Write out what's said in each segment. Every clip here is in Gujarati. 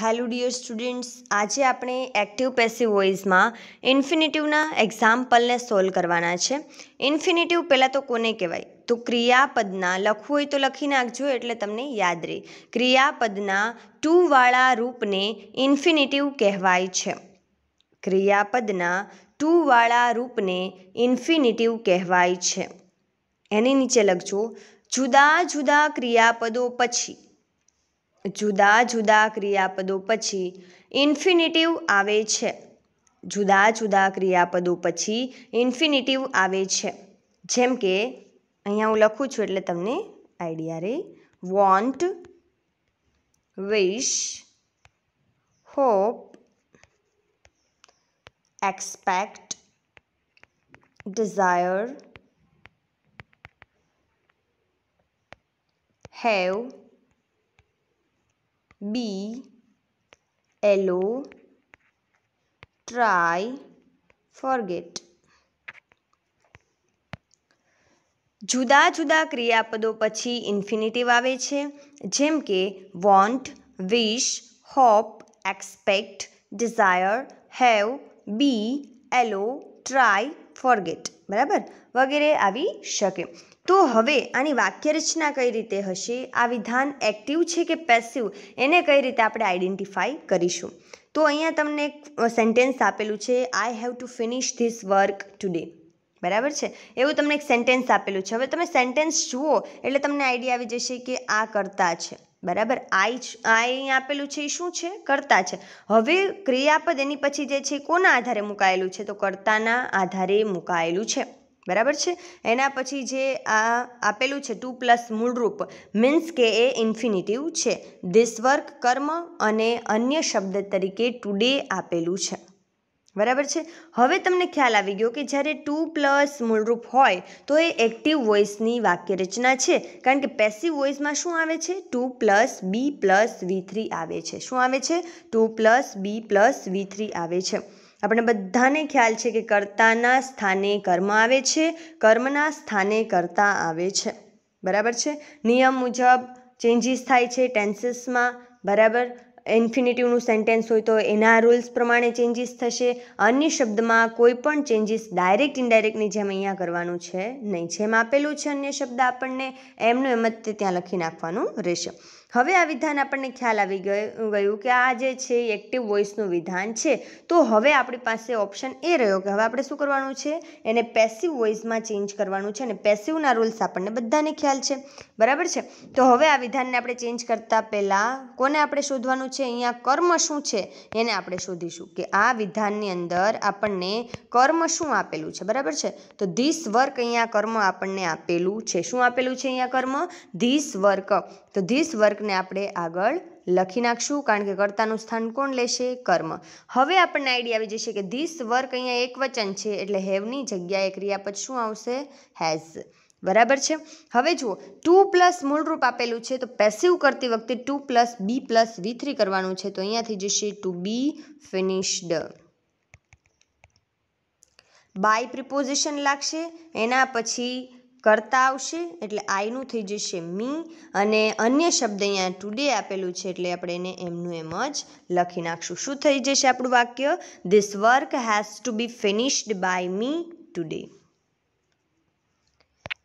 હેલો ડિયર સ્ટુડન્ટ્સ આજે આપણે એક્ટિવ પેસિવ વોઇસમાં ઇન્ફિનિટિવના એક્ઝામ્પલને સોલ્વ કરવાના છે ઇન્ફિનિટિવ પહેલાં તો કોને કહેવાય તો ક્રિયાપદના લખવું હોય તો લખી નાખજો એટલે તમને યાદ રહે ક્રિયાપદના ટુવાળા રૂપને ઇન્ફિનિટિવ કહેવાય છે ક્રિયાપદના ટુવાળા રૂપને ઇન્ફિનિટિવ કહેવાય છે એની નીચે લખજો જુદા જુદા ક્રિયાપદો પછી જુદા જુદા ક્રિયાપદો પછી ઇન્ફિનિટિવ આવે છે જુદા જુદા ક્રિયાપદો પછી ઇન્ફિનિટિવ આવે છે જેમ કે અહીંયા હું લખું છું એટલે તમને આઈડિયા રે want wish hope expect desire have be allow try forget જુદા જુદા ક્રિયાપદો પછી ઇન્ફિનિટિવ આવે છે જેમ કે want wish hope expect desire have be allow try forget બરાબર વગેરે આવી શકે તો હવે આની વાક્યરચના કઈ રીતે હશે આ વિધાન એક્ટિવ છે કે પેસિવ એને કઈ રીતે આપણે આઈડેન્ટિફાઈ કરીશું તો અહીંયા તમને એક સેન્ટેન્સ આપેલું છે I have to finish this work today બરાબર છે એવું તમને એક સેન્ટેન્સ આપેલું છે હવે તમે સેન્ટેન્સ જુઓ એટલે તમને આઈડિયા આવી જશે કે આ કરતા છે બરાબર આઈ આઈ આપેલું છે એ શું છે કર્તા છે હવે ક્રિયાપદ એની પછી જે છે કોના આધારે મુકાયેલું છે તો કર્તાના આધારે મુકાયેલું છે બરાબર છે એના પછી જે આ આપેલું છે ટુ પ્લસ મૂળરૂપ મીન્સ કે એ ઇન્ફિનિટિવ છે ધીસ વર્ક કર્મ અને અન્ય શબ્દ તરીકે ટુડે આપેલું છે બરાબર છે હવે તમને ખ્યાલ આવી ગયો કે જ્યારે ટુ પ્લસ મૂળરૂપ હોય તો એ એક્ટિવ વોઇસની વાક્ય રચના છે કારણ કે પેસિવ વોઇસમાં શું આવે છે to plus be plus V three આવે છે શું આવે છે to plus be plus V three આવે છે આપણે બધાને ખ્યાલ છે કે કર્તાના સ્થાને કર્મ આવે છે કર્મના સ્થાને કર્તા આવે છે બરાબર છે નિયમ મુજબ ચેન્જીસ થાય છે ટેન્સીસમાં બરાબર ઇન્ફિનિટિવનું સેન્ટેન્સ હોય તો એના રૂલ્સ પ્રમાણે ચેન્જીસ થશે અન્ય શબ્દમાં કોઈ પણ ચેન્જીસ ડાયરેક્ટ ઇનડાયરેક્ટની જેમ અહીંયા કરવાનું છે નહીં જેમ આપેલું છે અન્ય શબ્દ આપણને એમનું એમ જ તે ત્યાં લખી નાખવાનું રહેશે હવે આ વિધાન આપણને ખ્યાલ આવી ગયું કે આ જે છે એ એક્ટિવ વોઇસનું વિધાન છે તો હવે આપણી પાસે ઓપ્શન એ રહ્યો કે હવે આપણે શું કરવાનું છે એને પેસિવ વોઇસમાં ચેન્જ કરવાનું છે અને પેસિવના રૂલ્સ આપણને બધાને ખ્યાલ છે બરાબર છે તો હવે આ વિધાનને આપણે ચેન્જ કરતાં પહેલાં કોને આપણે શોધવાનું છે અહીંયા કર્મ શું છે એને આપણે શોધીશું કે આ વિધાનની અંદર આપણને કર્મ શું આપેલું છે બરાબર છે તો ધીસ વર્ક અહીંયા કર્મ આપણને આપેલું છે શું આપેલું છે અહીંયા કર્મ ધીસ વર્ક તો ધીસ વર્કને આપણે આગળ લખી નાખશું કારણ કે કર્તાનું સ્થાન કોણ લેશે કર્મ હવે આપણને આઈડિયા આવી જશે કે ધીસ વર્ક અહીંયા એક વચન છે એટલે હેવની જગ્યાએ ક્રિયાપદ શું આવશે હેઝ બરાબર છે હવે જુઓ ટુ પ્લસ મૂળરૂપ આપેલું છે તો પેસિવ કરતી વખતે to plus be plus V three કરવાનું છે તો અહીંયાથી જશે to be finished by preposition લાગશે એના પછી કરતા આવશે એટલે આઈનું થઈ જશે મી અને અન્ય શબ્દ અહીંયા ટુડે આપેલું છે એટલે આપણે એને એમનું એમ જ લખી નાખશું શું થઈ જશે આપણું વાક્ય this work has to be finished by me today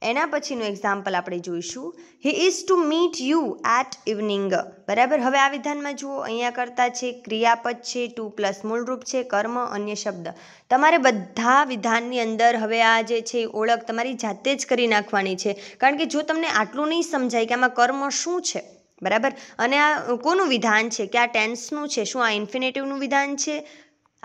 એના પછીનું એક્ઝામ્પલ આપણે જોઈશું he is to meet you at evening બરાબર હવે આ વિધાનમાં જુઓ અહીંયા કરતા છે ક્રિયાપદ છે ટુ પ્લસ મૂળરૂપ છે કર્મ અન્ય શબ્દ તમારે બધા વિધાનની અંદર હવે આ જે છે ઓળખ તમારી જાતે જ કરી નાખવાની છે કારણ કે જો તમને આટલું નહીં સમજાય કે આમાં કર્મ શું છે બરાબર અને આ કોનું વિધાન છે કે આ ટેન્સનું છે શું આ ઇન્ફિનેટિવનું વિધાન છે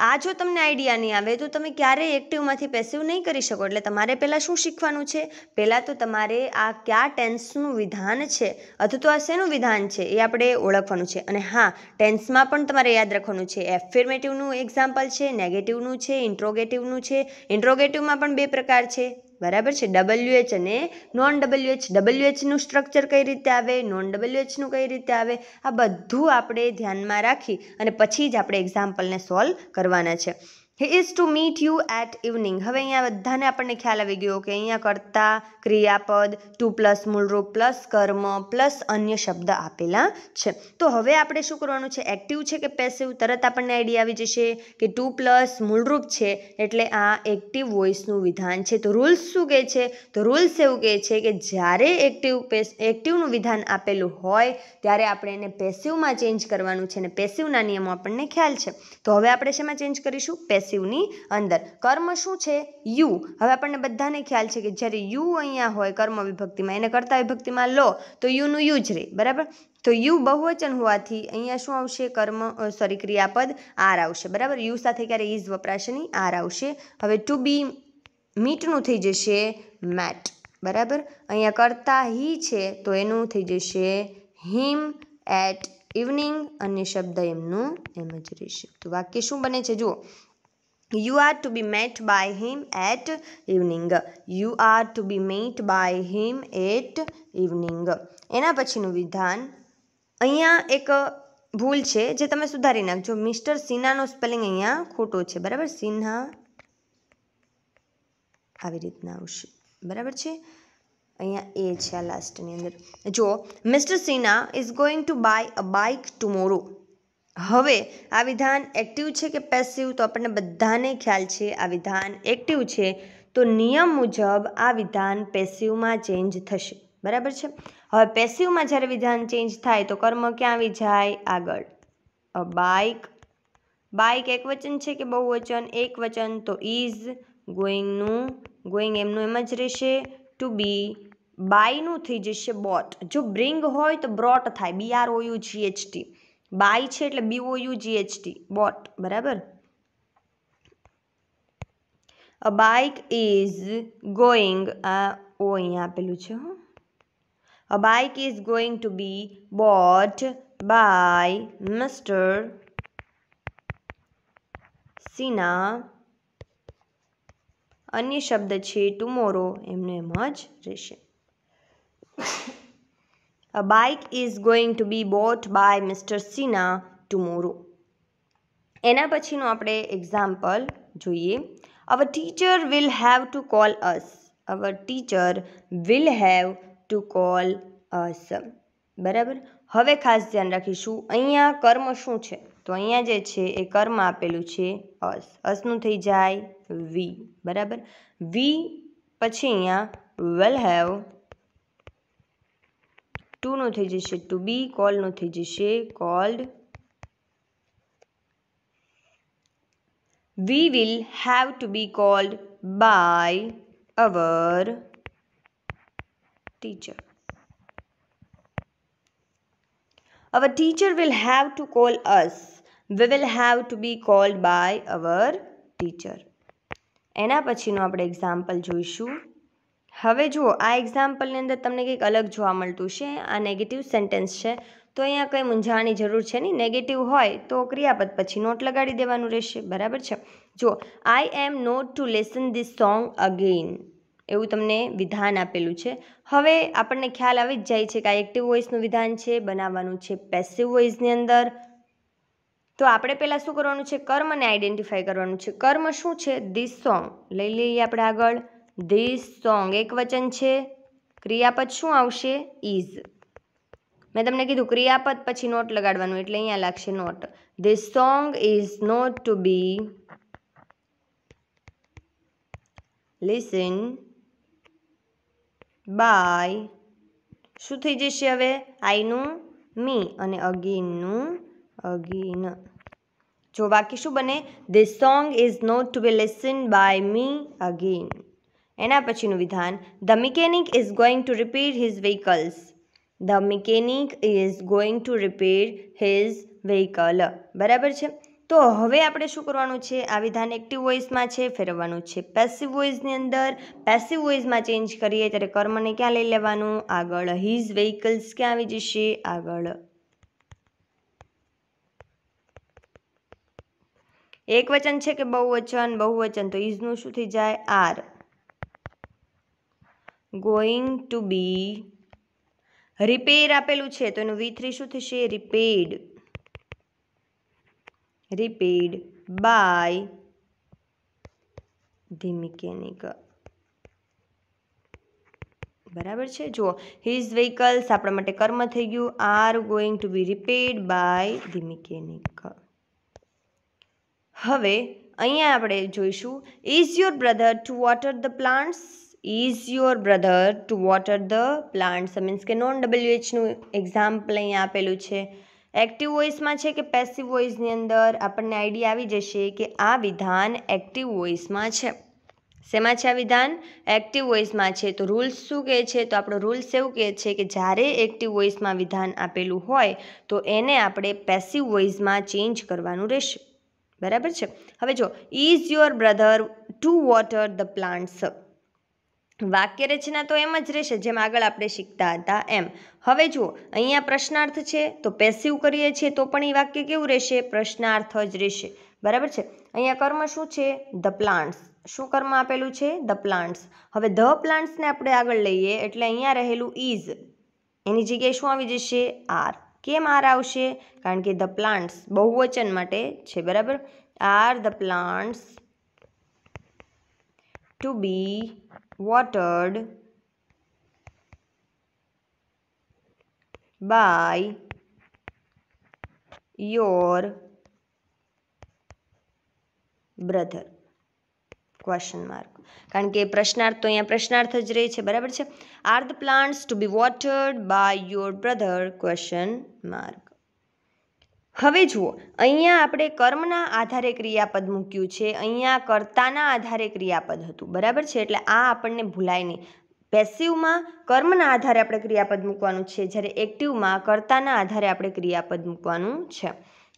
આ જો તમને આઈડિયા નહીં આવે તો તમે ક્યારેય એક્ટિવમાંથી પેસિવ નહીં કરી શકો એટલે તમારે પહેલાં શું શીખવાનું છે પહેલાં તો તમારે આ કયા ટેન્સનું વિધાન છે અથવા તો આ શેનું વિધાન છે એ આપણે ઓળખવાનું છે અને હા ટેન્સમાં પણ તમારે યાદ રાખવાનું છે એફિર્મેટિવનું એક્ઝામ્પલ છે નેગેટિવનું છે ઇન્ટ્રોગેટિવનું છે ઇન્ટ્રોગેટિવમાં પણ બે પ્રકાર છે બરાબર છે ડબલ્યુએચ અને નોન ડબલ્યુએચ ડબલ્યુએચનું સ્ટ્રક્ચર કઈ રીતે આવે નોન ડબલ્યુએચનું કઈ રીતે આવે આ બધું આપણે ધ્યાનમાં રાખી અને પછી જ આપણે એક્ઝામ્પલને સોલ્વ કરવાના છે he is to meet you at evening હવે અહીંયા બધાને આપણને ખ્યાલ આવી ગયો કે અહીંયા કરતા ક્રિયાપદ ટુ પ્લસ મૂળરૂપ પ્લસ કર્મ પ્લસ અન્ય શબ્દ આપેલા છે તો હવે આપણે શું કરવાનું છે એક્ટિવ છે કે પેસિવ તરત આપણને આઈડિયા આવી જશે કે ટુ પ્લસ મૂળરૂપ છે એટલે આ એક્ટિવ વોઇસનું વિધાન છે તો રૂલ્સ શું કહે છે તો રૂલ્સ એવું કહે છે કે જ્યારે એક્ટિવ એક્ટિવનું વિધાન આપેલું હોય ત્યારે આપણે એને પેસિવમાં ચેન્જ કરવાનું છે અને પેસિવના નિયમો આપણને ખ્યાલ છે તો હવે આપણે શેમાં ચેન્જ કરીશું પેસિવ પોઝેસિવની અંદર કર્મ શું છે યુ હવે આપણને બધાને ખ્યાલ છે કે જ્યારે યુ અહીંયા હોય કર્મ વિભક્તિમાં એને કરતા વિભક્તિમાં લો તો યુનું યુ જ રહે બરાબર તો યુ બહુવચન હોવાથી અહીંયા શું આવશે કર્મ સોરી ક્રિયાપદ આર આવશે બરાબર યુ સાથે ક્યારે ઇઝ વપરાશે નહીં આર આવશે હવે ટુ બી મીટનું થઈ જશે મેટ બરાબર અહીંયા કરતા હી છે તો એનું થઈ જશે હિમ એટ ઇવનિંગ અને શબ્દ એમનું એમ જ રહેશે તો વાક્ય શું બને છે જુઓ you are to be met by him at evening you are to be met by him at evening એના પછીનું વિધાન અહીંયા એક ભૂલ છે જે તમે સુધારી નાખજો મિસ્ટર સિન્હાનો સ્પેલિંગ અહીંયા ખોટો છે બરાબર સિન્હા આવી રીતના આવશે બરાબર છે અહીંયા એ છે આ લાસ્ટની અંદર જુઓ mister Sinha is going to buy a bike tomorrow હવે આ વિધાન એક્ટિવ છે કે પેસિવ તો આપણને બધાને ખ્યાલ છે આ વિધાન એક્ટિવ છે તો નિયમ મુજબ આ વિધાન પેસિવમાં ચેન્જ થશે બરાબર છે હવે પેસિવમાં જ્યારે વિધાન ચેન્જ થાય તો કર્મ ક્યાં આવી જાય આગળ બાઇક બાઇક એક વચન છે કે બહુ વચન એક વચન તો ઇઝ ગોઈંગનું ગોઈંગ એમનું એમ જ રહેશે ટુ બી બાયનું થઈ જશે બોટ જો બ્રિંગ હોય તો બ્રોટ થાય બી આર ઓયુ જીએચટી બાય છે એટલે બી બીઓયુ જીએચટી બોટ બરાબર અ બાઇક ઇઝ ગોઈંગ આ ઓ અહીંયા આપેલું છે હો a bike is going to be bought by mister Sinha અન્ય શબ્દ છે ટુમોરો એમને એમ જ રહેશે A bike is going to be bought by Mr. Sina tomorrow. એના પછીનું આપણે એક્ઝામ્પલ જોઈએ our teacher will have to call us our teacher will have to call us બરાબર હવે ખાસ ધ્યાન રાખીશું અહીંયા કર્મ શું છે તો અહીંયા જે છે એ કર્મ આપેલું છે અસ અસનું થઈ જાય વી બરાબર વી પછી અહીંયા વિલ હેવ ટુનો થઈ જશે ટુ બી કોલનો થઈ જશે called we will have to be called by our teacher our teacher will have to call us we will have to be called by our teacher એના પછીનું આપણે એક્ઝામ્પલ જોઈશું હવે જુઓ આ એક્ઝામ્પલની અંદર તમને કંઈક અલગ જોવા મળતું છે આ નેગેટિવ સેન્ટેન્સ છે તો અહીંયા કંઈ મૂંઝાવાની જરૂર છે નહીં નેગેટિવ હોય તો ક્રિયાપદ પછી નોટ લગાડી દેવાનું રહેશે બરાબર છે જુઓ I am not to listen this song again એવું તમને વિધાન આપેલું છે હવે આપણને ખ્યાલ આવી જ જાય છે કે આ એક્ટિવ વોઇસનું વિધાન છે બનાવવાનું છે પેસિવ વોઇસની અંદર તો આપણે પહેલાં શું કરવાનું છે કર્મને આઈડેન્ટિફાઈ કરવાનું છે કર્મ શું છે ધીસ સોંગ લઈ લઈએ આપણે આગળ ધીસ સોંગ એક વચન છે ક્રિયાપદ શું આવશે ઇઝ મેં તમને કીધું ક્રિયાપદ પછી નોટ લગાડવાનું એટલે અહીંયા લાગશે not this song is not to be listen by શું થઈ જશે હવે આઈનું મી અને અગીનનું અગીન જો બાકી શું બને this song is not to be listen by me again એના પછીનું વિધાન the mechanic is going to repair his vehicles the mechanic is going to repair his vehicle બરાબર છે તો હવે આપણે શું કરવાનું છે આ વિધાન એક્ટિવ વોઇસમાં છે ફેરવવાનું છે પેસિવ વોઇસની અંદર પેસિવ વોઇસમાં ચેન્જ કરીએ ત્યારે કર્મને ક્યાં લઈ લેવાનું આગળ હિઝ વ્હીકલ્સ ક્યાં આવી જશે આગળ એક વચન છે કે બહુવચન બહુવચન તો ઇઝનું શું થઈ જાય are going to be repair આપેલું છે તો એનું વી થ્રી શું થશે repaired repaired by the mechanical બરાબર છે જુઓ હિઝ વેહિકલ્સ આપણા માટે કર્મ થઈ ગયું are going to be repaired by the mechanic હવે અહીંયા આપણે જોઈશું is your brother to water the plants is your brother to water the plants means કે નોન ડબલ્યુ એચનું એક્ઝામ્પલ અહીંયા આપેલું છે એક્ટિવ વોઇસમાં છે કે પેસિવ વોઇસની અંદર આપણને આઈડિયા આવી જશે કે આ વિધાન એક્ટિવ વોઇસમાં છે શેમાં છે આ વિધાન એક્ટિવ વોઇસમાં છે તો રૂલ્સ શું કહે છે તો આપણો રૂલ્સ એવું કહે છે કે જ્યારે એક્ટિવ વોઇસમાં વિધાન આપેલું હોય તો એને આપણે પેસિવ વોઇસમાં ચેન્જ કરવાનું રહેશે બરાબર છે હવે જો is your brother to water the plants વાક્ય રચના તો એમ જ રહેશે જેમ આગળ આપણે શીખતા હતા એમ હવે જુઓ અહીંયા પ્રશ્નાર્થ છે તો પેસિવ કરીએ છીએ તો પણ એ વાક્ય કેવું રહેશે પ્રશ્નાર્થ જ રહેશે બરાબર છે અહીંયા કર્મ શું છે ધ પ્લાન્ટ્સ શું કર્મ આપેલું છે ધ પ્લાન્ટ્સ હવે ધ પ્લાન્ટ્સને આપણે આગળ લઈએ એટલે અહીંયા રહેલું ઇઝ એની જગ્યાએ શું આવી જશે આર કેમ આર આવશે કારણ કે ધ પ્લાન્ટ્સ બહુવચન માટે છે બરાબર are the plants to be watered by your brother question mark કારણ કે પ્રશ્નાર્થ તો અહીંયા પ્રશ્નાર્થ જ રહે છે બરાબર છે are the plants to be watered by your brother question mark હવે જુઓ અહીંયા આપણે કર્મના આધારે ક્રિયાપદ મૂક્યું છે અહીંયા કર્તાના આધારે ક્રિયાપદ હતું બરાબર છે એટલે આ આપણને ભૂલાય નહીં પેસિવમાં કર્મના આધારે આપણે ક્રિયાપદ મૂકવાનું છે જ્યારે એક્ટિવમાં કરતાના આધારે આપણે ક્રિયાપદ મૂકવાનું છે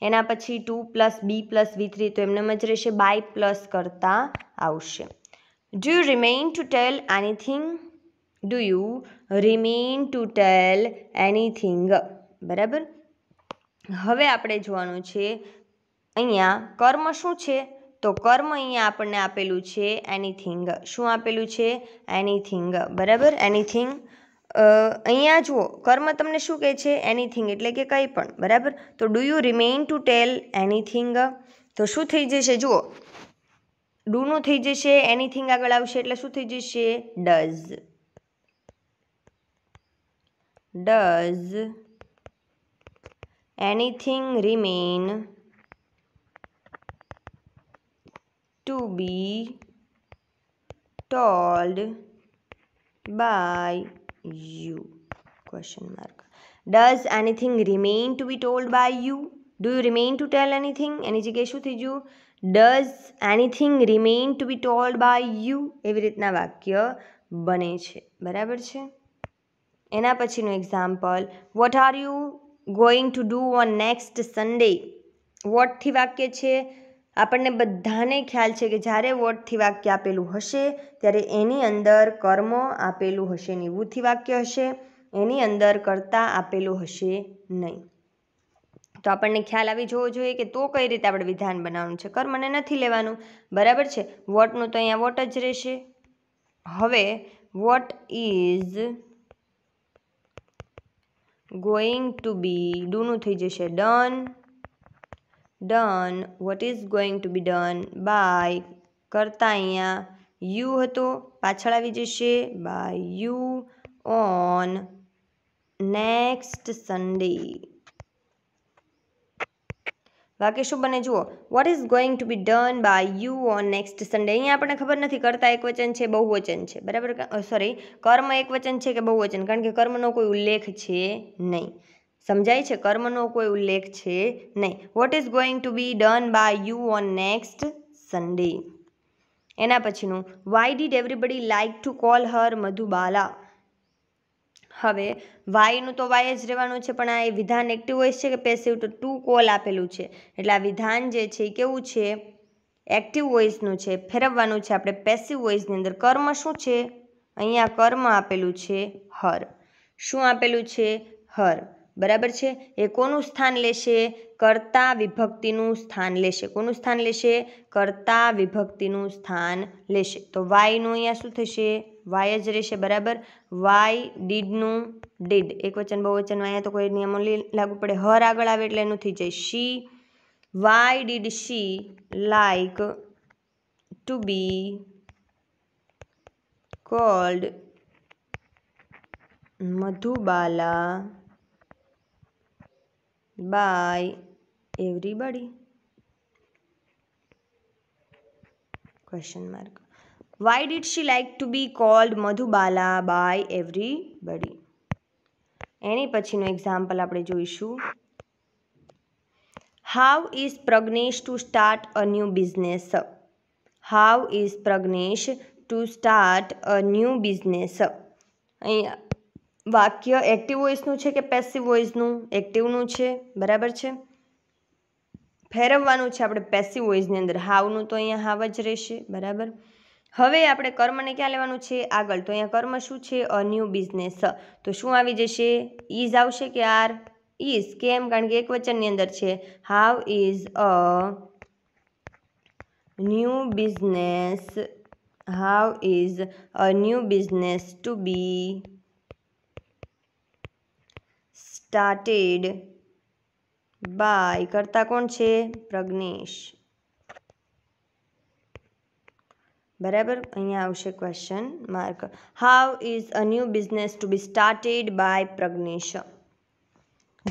એના પછી to plus be plus V three તો એમને મજ રહેશે બાય પ્લસ કરતા આવશે do you remain to tell anything do you remain to tell anything બરાબર હવે આપણે જોવાનું છે અહીંયા કર્મ શું છે તો કર્મ અહીંયા આપણને આપેલું છે એનીથિંગ શું આપેલું છે એનીથિંગ બરાબર એનીથિંગ અહીંયા જુઓ કર્મ તમને શું કહે છે એનીથિંગ એટલે કે કંઈ પણ બરાબર તો do you remain to tell anything તો શું થઈ જશે જુઓ ડુનું થઈ જશે એનીથિંગ આગળ આવશે એટલે શું થઈ જશે does does anything remain to be told by you question mark does anything remain to be told by you do you remain to tell anything એની જગ્યાએ શું થઈ ગયું does anything remain to be told by you એવી રીતના વાક્ય બને છે બરાબર છે એના પછીનું example what are you going to do on next Sunday વોટથી વાક્ય છે આપણને બધાને ખ્યાલ છે કે જ્યારે વોટથી વાક્ય આપેલું હશે ત્યારે એની અંદર કર્મ આપેલું હશે નિવૃત્તિ વાક્ય હશે એની અંદર કરતા આપેલું હશે નહીં તો આપણને ખ્યાલ આવી જવો જોઈએ કે તો કઈ રીતે આપણે વિધાન બનાવવાનું છે કર્મને નથી લેવાનું બરાબર છે વોટનું તો અહીંયા વોટ જ રહેશે હવે what is going to be ડુનું થઈ જશે done done what is going to be done by કરતા અહીંયા યુ હતો પાછળ આવી જશે by you on next Sunday બાકી શું બને જુઓ what is going to be done by you on next Sunday અહીંયા આપણને ખબર નથી કરતા એક વચન છે બહુવચન છે બરાબર સોરી કર્મ એક વચન છે કે બહુવચન કારણ કે કર્મનો કોઈ ઉલ્લેખ છે નહીં સમજાય છે કર્મનો કોઈ ઉલ્લેખ છે નહીં what is going to be done by you on next Sunday એના પછીનું why did everybody like to call her Madhubala હવે વાયનું તો વાય જ રહેવાનું છે પણ આ એ વિધાન એક્ટિવ વોઇસ છે કે પેસિવ તો ટુ કોલ આપેલું છે એટલે આ વિધાન જે છે એ કેવું છે એક્ટિવ વોઇસનું છે ફેરવવાનું છે આપણે પેસિવ વોઇસની અંદર કર્મ શું છે અહીંયા કર્મ આપેલું છે હર શું આપેલું છે હર બરાબર છે એ કોનું સ્થાન લેશે કરતા વિભક્તિનું સ્થાન લેશે કોનું સ્થાન લેશે કરતા વિભક્તિનું સ્થાન લેશે તો વાયનું અહીંયા શું થશે વાય જ રહેશે બરાબર વાય ડીડનું ડીડ એક વચન બહુ વચન અહીંયા તો કોઈ નિયમો લાગુ પડે હર આગળ આવે એટલે એનું થઈ જાય she why did she like to be called Madhubala Bye, everybody. Question mark. Why did she like to be called Madhubala by everybody? એની પછીનું એક્ઝામ્પલ આપણે જોઈશું how is Pragnesh to start a new business how is Pragnesh to start a new business અહીંયા વાક્ય એક્ટિવ વોઇસનું છે કે પેસિવ વોઇસનું એક્ટિવનું છે બરાબર છે ફેરવવાનું છે આપણે પેસિવ વોઇસની અંદર હાવનું તો અહીંયા હાવ જ રહેશે બરાબર હવે આપણે કર્મને ક્યાં લેવાનું છે આગળ તો અહીંયા કર્મ શું છે અ ન્યૂ બિઝનેસ તો શું આવી જશે ઇઝ આવશે કે આર ઇઝ કેમ કારણ કે એક વચનની અંદર છે how is a new business how is a new business to be started by કરતા કોણ છે પ્રજ્ઞેશ બરાબર અહીંયા આવશે question mark how is a new business to be started by Pragnesh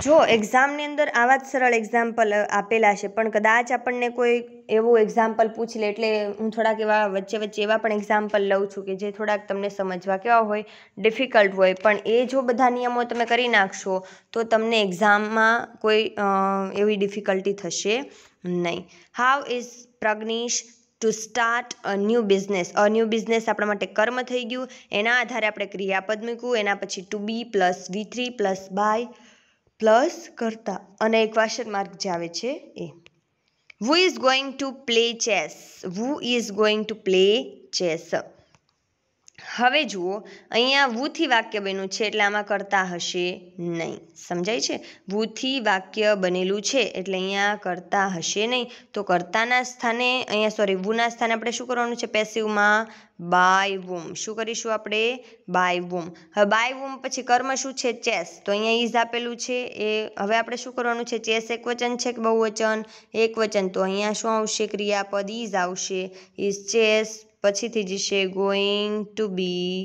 જો એક્ઝામની અંદર આવા જ સરળ એક્ઝામ્પલ આપેલા છે પણ કદાચ આપણને કોઈ એવું એક્ઝામ્પલ પૂછી લે એટલે હું થોડાક એવા વચ્ચે વચ્ચે એવા પણ એક્ઝામ્પલ લઉં છું કે જે થોડાક તમને સમજવા કેવા હોય ડિફિકલ્ટ હોય પણ એ જો બધા નિયમો તમે કરી નાખશો તો તમને એક્ઝામમાં કોઈ એવી ડિફિકલ્ટી થશે નહીં how is Pragnesh to start a new business a new business આપણા માટે કર્મ થઈ ગયું એના આધારે આપણે ક્રિયાપદ મૂક્યું એના પછી to be plus V three plus by plus કરતા અને ક્વેશ્ચન માર્ક જે આવે છે એ who is going to play chess who is going to play chess હવે જુઓ અહીંયા વૂથી વાક્ય બન્યું છે એટલે આમાં કરતા હશે નહીં સમજાય છે વૂથી વાક્ય બનેલું છે એટલે અહીંયા કરતા હશે નહીં તો કરતાના સ્થાને અહીંયા સોરી વુના સ્થાને આપણે શું કરવાનું છે પેસિવમાં બાય વૂમ શું કરીશું આપણે બાય વૂમ હવે બાય વૂમ પછી કર્મ શું છે ચેસ તો અહીંયા ઇઝ આપેલું છે એ હવે આપણે શું કરવાનું છે ચેસ એક વચન છે કે બહુવચન એક વચન તો અહીંયા શું આવશે ક્રિયાપદ ઇઝ આવશે ઇઝ ચેસ પછીથી જશે ગોઈંગ ટુ બી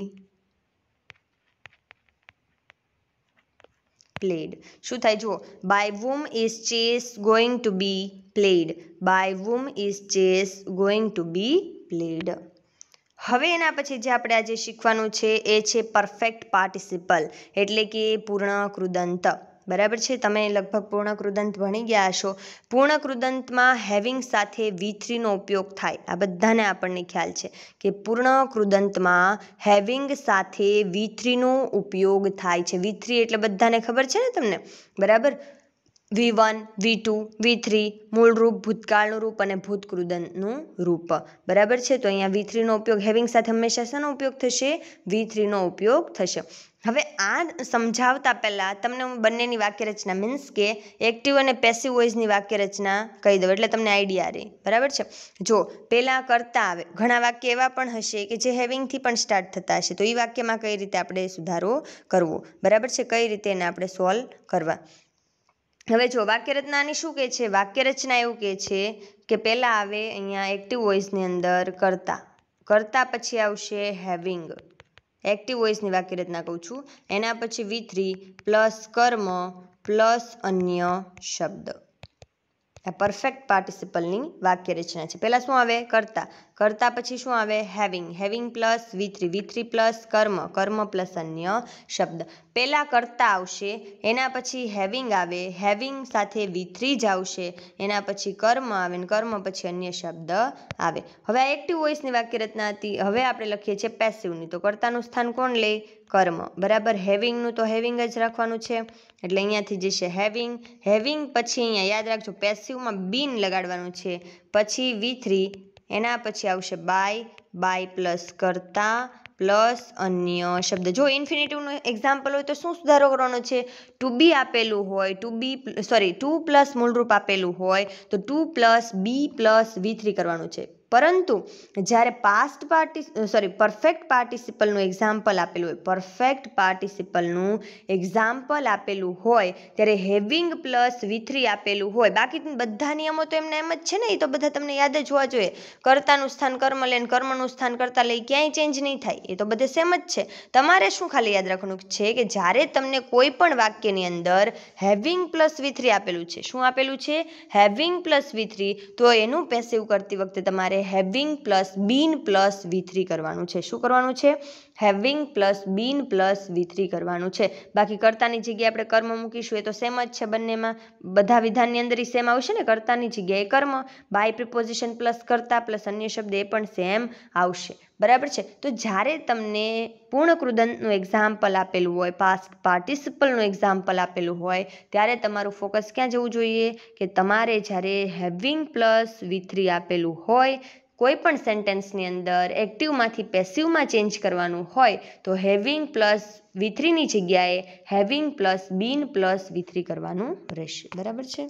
પ્લેડ શું થાય જુઓ by whom is chess going to be played by whom is chess going to be played હવે એના પછી જે આપણે આજે શીખવાનું છે એ છે પરફેક્ટ પાર્ટિસિપલ એટલે કે પૂર્ણ કૃદંત બરાબર છે તમે લગભગ પૂર્ણ કૃદંત ભણી ગયા હશો પૂર્ણ કૃદંતમાં હેવિંગ સાથે વી થ્રીનો ઉપયોગ થાય આ બધાને આપણને ખ્યાલ છે કે પૂર્ણ કૃદંતમાં હેવિંગ સાથે વી થ્રીનો ઉપયોગ થાય છે વી થ્રી એટલે બધાને ખબર છે ને તમને બરાબર V one V two V three મૂળ રૂપ ભૂતકાળનું રૂપ અને ભૂતકૃદનનું રૂપ બરાબર છે તો અહીંયા વી થ્રીનો ઉપયોગ હેવિંગ સાથે હંમેશા શેનો ઉપયોગ થશે વી થ્રીનો ઉપયોગ થશે હવે આ સમજાવતા પહેલાં તમને હું બંનેની વાક્ય રચના મીન્સ કે એક્ટિવ અને પેસિવ વોઇસની વાક્ય રચના કહી દઉં એટલે તમને આઈડિયા રહે બરાબર છે જો પહેલાં કરતાં આવે ઘણા વાક્ય એવા પણ હશે કે જે હેવિંગથી પણ સ્ટાર્ટ થતા હશે તો એ વાક્યમાં કઈ રીતે આપણે સુધારો કરવો બરાબર છે કઈ રીતે એને આપણે સોલ્વ કરવા હવે જો વાક્ય રચનાની શું કહે છે વાક્ય રચના એવું કહે છે કે પહેલાં આવે અહીંયા એક્ટિવ વોઇસની અંદર કરતા કરતા પછી આવશે હેવિંગ એક્ટિવ વોઇસની વાક્ય રચના કહું છું એના પછી વી થ્રી પ્લસ કર્મ પ્લસ અન્ય શબ્દ આ પરફેક્ટ પાર્ટિસિપલની વાક્ય રચના છે પહેલાં શું આવે કરતા કરતા પછી શું આવે having having plus V three V three plus કર્મ કર્મ પ્લસ અન્ય શબ્દ પહેલાં કરતા આવશે એના પછી હેવિંગ આવે હેવિંગ સાથે વી થ્રી જ આવશે એના પછી કર્મ આવે ને કર્મ પછી અન્ય શબ્દ આવે હવે આ એક્ટિવ વોઇસની વાક્ય રચના હતી હવે આપણે લખીએ છીએ પેસિવની તો કર્તાનું સ્થાન કોણ લે કર્મ બરાબર હેવિંગનું તો હેવિંગ જ રાખવાનું છે એટલે અહીંયાથી જશે હેવિંગ હેવિંગ પછી અહીંયા યાદ રાખજો પેસિવમાં બીન લગાડવાનું છે પછી વી થ્રી એના પછી આવશે બાય બાય પ્લસ કરતાં પ્લસ અન્ય શબ્દ જો ઇન્ફિનેટિવનું એક્ઝામ્પલ હોય તો શું સુધારો કરવાનો છે ટુ બી આપેલું હોય to be sorry to plus મૂળરૂપ આપેલું હોય તો to plus be plus V three કરવાનું છે પરંતુ જ્યારે પાસ્ટ પાર્ટી સોરી પરફેક્ટ પાર્ટિસિપલનું એક્ઝામ્પલ આપેલું હોય પરફેક્ટ પાર્ટિસિપલનું એક્ઝામ્પલ આપેલું હોય ત્યારે હેવિંગ પ્લસ વી થ્રી આપેલું હોય બાકી બધા નિયમો તો એમને એમ જ છે ને એ તો બધા તમને યાદ જ હોવા જોઈએ કરતાનું સ્થાન કર્મ લે કર્મનું સ્થાન કરતા લઈ ક્યાંય ચેન્જ નહીં થાય એ તો બધે સેમ જ છે તમારે શું ખાલી યાદ રાખવાનું છે કે જ્યારે તમને કોઈ પણ વાક્યની અંદર હેવિંગ પ્લસ વી થ્રી આપેલું છે શું આપેલું છે હેવિંગ પ્લસ વી થ્રી તો એનું પેસિવ કરતી વખતે તમારે having plus been plus V three કરવાનું છે શું કરવાનું છે having plus been plus V three કરવાનું છે બાકી કરતાની જગ્યાએ આપણે કર્મ મૂકીશું એ તો સેમ જ છે બંનેમાં બધા વિધાનની અંદર એ સેમ આવશે ને કરતાની જગ્યાએ કર્મ બાય પ્રિપોઝિશન પ્લસ કર્તા પ્લસ અન્ય શબ્દ એ પણ સેમ આવશે બરાબર છે તો જ્યારે તમને પૂર્ણ કૃદંતનું એક્ઝામ્પલ આપેલું હોય પાસ્ટ પાર્ટિસિપલનું એક્ઝામ્પલ આપેલું હોય ત્યારે તમારું ફોકસ ક્યાં જવું જોઈએ કે તમારે જ્યારે હેવિંગ પ્લસ વી થ્રી આપેલું હોય કોઈ પણ સેન્ટેન્સની અંદર એક્ટિવમાંથી પેસિવમાં ચેન્જ કરવાનું હોય તો હેવિંગ પ્લસ વિથ્રીની જગ્યાએ having plus been plus V three કરવાનું રહેશે બરાબર છે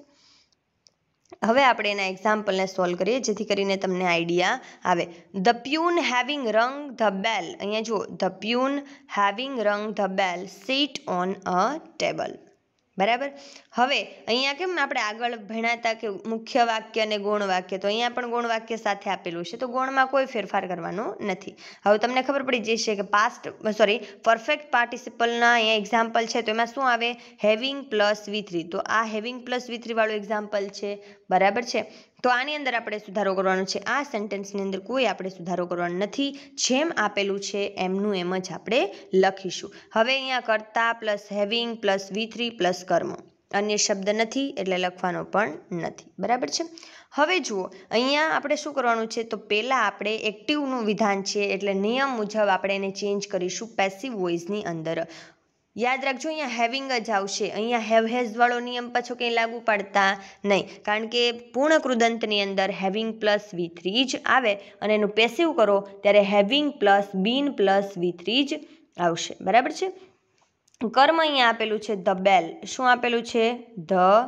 હવે આપણે એના એક્ઝામ્પલને સોલ્વ કરીએ જેથી કરીને તમને આઈડિયા આવે the peon having rung the bell અહીંયા જુઓ the peon having rung the bell sit on a table બરાબર હવે અહીંયા કેમ આપણે આગળ ભણાતા કે મુખ્ય વાક્ય અને ગૌણ વાક્ય તો અહીંયા પણ ગૌણ વાક્ય સાથે આપેલું છે તો ગૌણમાં કોઈ ફેરફાર કરવાનો નથી હવે તમને ખબર પડી જશે કે પાસ્ટ સોરી પરફેક્ટ પાર્ટિસિપલના અહીંયા એક્ઝામ્પલ છે તો એમાં શું આવે હેવિંગ પ્લસ વી થ્રી તો આ હેવિંગ પ્લસ વી થ્રીવાળું એક્ઝામ્પલ છે બરાબર છે તો આની અંદર આપણે સુધારો કરવાનો છે આ સેન્ટેન્સની અંદર કોઈ આપણે સુધારો કરવાનો નથી જેમ આપેલું છે એમનું એમ જ આપણે લખીશું હવે અહીંયા કરતા plus having plus V three plus કર્મ અન્ય શબ્દ નથી એટલે લખવાનો પણ નથી બરાબર છે હવે જુઓ અહીંયા આપણે શું કરવાનું છે તો પહેલાં આપણે એક્ટિવનું વિધાન છે એટલે નિયમ મુજબ આપણે એને ચેન્જ કરીશું પેસિવ વોઇસની અંદર યાદ રાખજો અહીંયા હેવિંગ જ આવશે અહીંયા હેવ હેઝવાળો નિયમ પાછો કંઈ લાગુ પડતા નહીં કારણ કે પૂર્ણ કૃદંતની અંદર હેવિંગ પ્લસ વી થ્રી જ આવે અને એનું પેસિવ કરો ત્યારે having plus been plus V three જ આવશે બરાબર છે કર્મ અહીંયા આપેલું છે ધ બેલ શું આપેલું છે ધ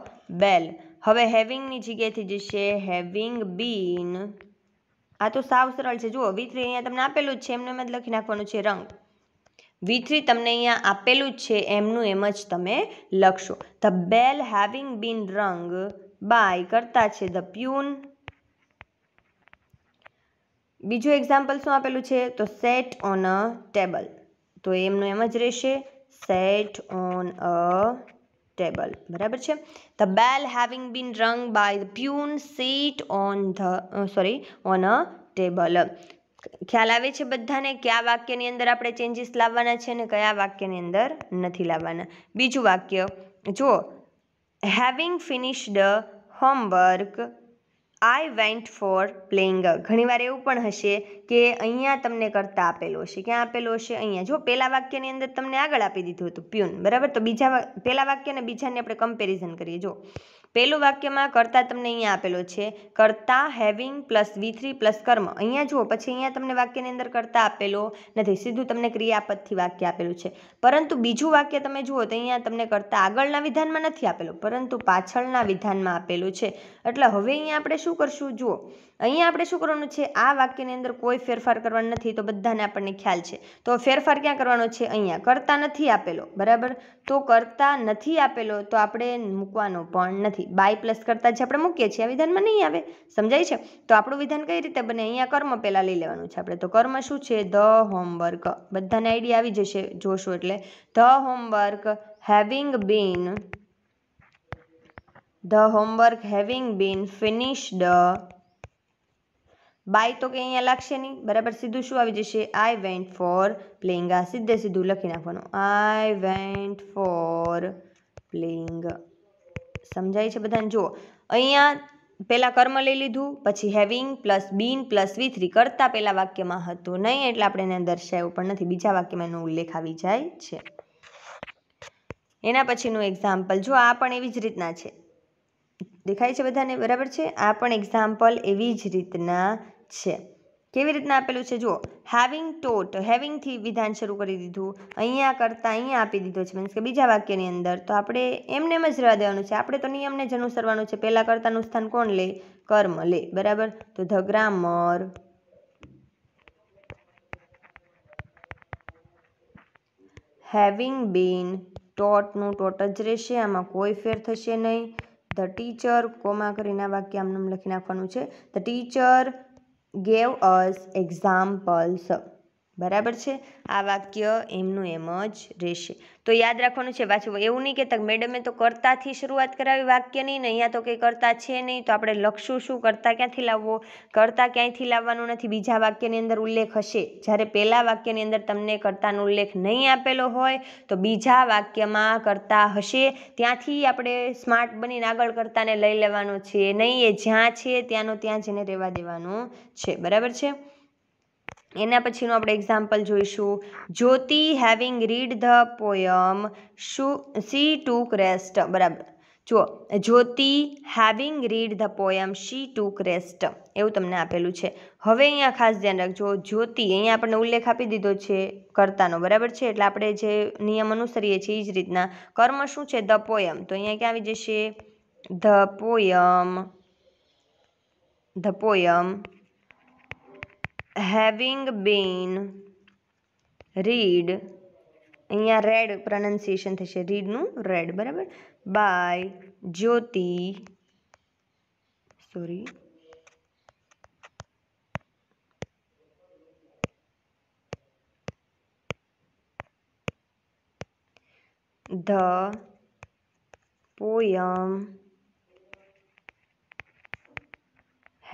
બેલ હવે હેવિંગની જગ્યાએથી જશે હેવિંગ બીન આ તો સાવ સરળ છે જુઓ વી થ્રી અહીંયા તમને આપેલું જ છે એમને એમ જ લખી નાખવાનું છે રંગ વી થ્રી તમને અહીંયા આપેલું જ છે એમનું એમ જ તમે લખશો the bell having been rung by કરતા છે ધ પ્યુન બીજું એક્ઝામ્પલ શું આપેલું છે તો સેટ ઓન અ ટેબલ તો એમનું એમ જ રહેશે સેટ ઓન અ ટેબલ બરાબર છે the bell having been rung by the peon sit on the sorry on a table ખ્યાલ આવે છે બધાને કયા વાક્યની અંદર આપણે ચેન્જીસ લાવવાના છે અને કયા વાક્યની અંદર નથી લાવવાના બીજું વાક્ય જુઓ having finished homework I went for playing ઘણીવાર એવું પણ હશે કે અહીંયા તમને કરતાં આપેલો હશે ક્યાં આપેલો હશે અહીંયા જો પહેલાં વાક્યની અંદર તમને આગળ આપી દીધું હતું પ્યુન બરાબર તો બીજા પહેલાં વાક્ય અને બીજાને આપણે કમ્પેરિઝન કરીએ જો પહેલું વાક્યમાં કરતા તમને અહીંયા આપેલો છે કરતા having plus V three plus કર્મ અહીંયા જુઓ પછી અહીંયા તમને વાક્યની અંદર કરતા આપેલો નથી સીધું તમને ક્રિયાપદથી વાક્ય આપેલું છે પરંતુ બીજું વાક્ય તમે જુઓ તો અહીંયા તમને કરતા આગળના વિધાનમાં નથી આપેલું પરંતુ પાછળના વિધાનમાં આપેલું છે એટલે હવે અહીંયા આપણે શું કરશું જુઓ અહીંયા આપણે શું કરવાનું છે આ વાક્યની અંદર કોઈ ફેરફાર કરવાનો નથી તો બધાને આપણને ખ્યાલ છે તો ફેરફાર ક્યાં કરવાનો છે અહીંયા કરતા નથી આપેલો બરાબર તો કરતા નથી આપેલો તો આપણે મૂકવાનો પણ નથી બાય પ્લસ કરતા જે આપણે મૂકીએ છીએ આ વિધાનમાં નહીં આવે સમજાય છે તો આપણું વિધાન કઈ રીતે બને અહીંયા કર્મ પહેલાં લઈ લેવાનું છે આપણે તો કર્મ શું છે ધ હોમવર્ક બધાને આઈડિયા આવી જશે જોશો એટલે the homework having been the homework having been finished by તો કંઈ અહીંયા લાગશે નહીં બરાબર સીધું શું આવી જશે આઈ વેન્ટ ફોર પ્લેઇંગ આ સીધે સીધું લખી નાખવાનું આઈ વેન્ટ ફોર પ્લેઇંગ સમજાય છે બધાને જુઓ અહીંયા પહેલાં કર્મ લઈ લીધું પછી having plus been plus V three કરતાં પહેલાં વાક્યમાં હતું નહીં એટલે આપણે એને દર્શાવ્યું પણ નથી બીજા વાક્યમાં એનો ઉલ્લેખ આવી જાય છે એના પછીનું એક્ઝામ્પલ જો આ પણ એવી જ રીતના છે દેખાય છે બધાને બરાબર છે આ પણ એક્ઝામ્પલ એવી જ રીતના છે કેવી રીતના આપેલું છે જુઓ હેવિંગ ટોટ હેવિંગથી વિધાન શરૂ કરી દીધું અહીંયા કરતાં અહીંયા આપી દીધો છે મીન્સ કે બીજા વાક્યની અંદર તો આપણે એમને એમ જ રહેવા દેવાનું છે આપણે તો નિયમને જ અનુસરવાનું છે પહેલાં કરતાનું સ્થાન કોણ લે કર્મ લે બરાબર તો ધ ગ્રામર હેવિંગ બીન ટોટનું ટોટ જ રહેશે આમાં કોઈ ફેર થશે નહીં ધ ટીચર કોમા કરીને આ વાક્ય આમનું લખી નાખવાનું છે the teacher gave us examples બરાબર છે આ વાક્ય એમનું એમ જ રહેશે તો યાદ રાખવાનું છે પાછું એવું નહીં કે મેડમે તો કરતાથી શરૂઆત કરાવી વાક્યની ને અહીંયા તો કંઈ કરતા છે નહીં તો આપણે લખશું શું કરતા ક્યાંથી લાવવો કરતા ક્યાંયથી લાવવાનું નથી બીજા વાક્યની અંદર ઉલ્લેખ હશે જ્યારે પહેલાં વાક્યની અંદર તમને કરતાનો ઉલ્લેખ નહીં આપેલો હોય તો બીજા વાક્યમાં કરતા હશે ત્યાંથી આપણે સ્માર્ટ બનીને આગળ કરતાને લઈ લેવાનો છે નહીં એ જ્યાં છે ત્યાંનો ત્યાં જઈને રહેવા દેવાનો છે બરાબર છે એના પછીનું આપણે એક્ઝામ્પલ જોઈશું Jyoti having read the poem so she took rest બરાબર જુઓ Jyoti having read the poem she took rest એવું તમને આપેલું છે હવે અહીંયા ખાસ ધ્યાન રાખજો જ્યોતિ અહીંયા આપણને ઉલ્લેખ આપી દીધો છે કર્તાનો બરાબર છે એટલે આપણે જે નિયમ અનુસરીએ છીએ એ જ રીતના કર્મ શું છે ધ પોયમ તો અહીંયા ક્યાં આવી જશે the poem the poem having been read અહીંયા રેડ પ્રનન્સિએશન થશે રીડનું રેડ બરાબર by Jyoti sorry the poem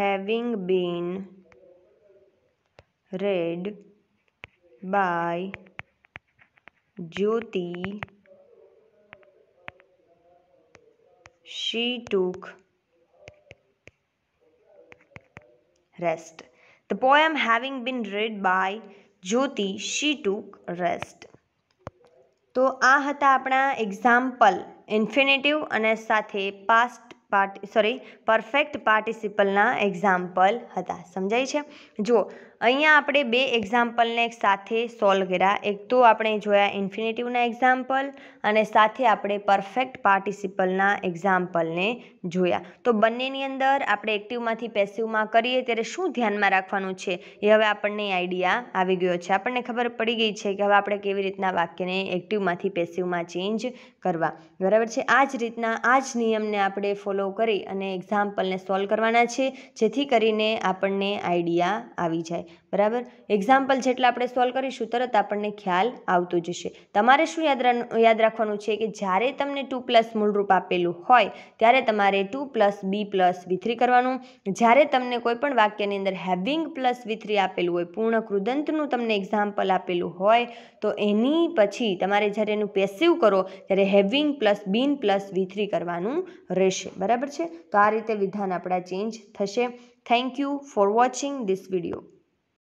having been read by Jyoti. She took rest. The poem having been read by Jyoti, she took rest. તો આ હતા આપણા એક્ઝામ્પલ ઇન્ફિનેટિવ અને સાથે પાસ્ટ પાર્ટ સોરી પરફેક્ટ પાર્ટિસિપલના એક્ઝામ્પલ હતા સમજાય છે જો અહીંયા આપણે બે એક્ઝામ્પલને એક સાથે સોલ્વ કર્યા એક તો આપણે જોયા ઇન્ફિનેટિવના એક્ઝામ્પલ અને સાથે આપણે પરફેક્ટ પાર્ટિસિપલના એક્ઝામ્પલને જોયા તો બંનેની અંદર આપણે એક્ટિવમાંથી પેસિવમાં કરીએ ત્યારે શું ધ્યાનમાં રાખવાનું છે એ હવે આપણને આઈડિયા આવી ગયો છે આપણને ખબર પડી ગઈ છે કે હવે આપણે કેવી રીતના વાક્યને એક્ટિવમાંથી પેસિવમાં ચેન્જ કરવા બરાબર છે આ જ રીતના આ જ નિયમને આપણે ફોલો કરી અને એક્ઝામ્પલને સોલ્વ કરવાના છે જેથી કરીને આપણને આઈડિયા આવી જાય બરાબર એક્ઝામ્પલ જેટલા આપણે સોલ્વ કરીશું તરત આપણને ખ્યાલ આવતો જશે તમારે શું યાદ યાદ રાખવાનું છે કે જ્યારે તમને ટુ પ્લસ મૂળરૂપ આપેલું હોય ત્યારે તમારે to plus be plus V three કરવાનું જ્યારે તમને કોઈપણ વાક્યની અંદર હેવિંગ પ્લસ વિથ્રી આપેલું હોય પૂર્ણ કૃદંતનું તમને એક્ઝામ્પલ આપેલું હોય તો એની પછી તમારે જ્યારે એનું પેસિવ કરો ત્યારે having plus been plus V three કરવાનું રહેશે બરાબર છે તો આ રીતે વિધાન આપણા ચેન્જ થશે thank you for watching this video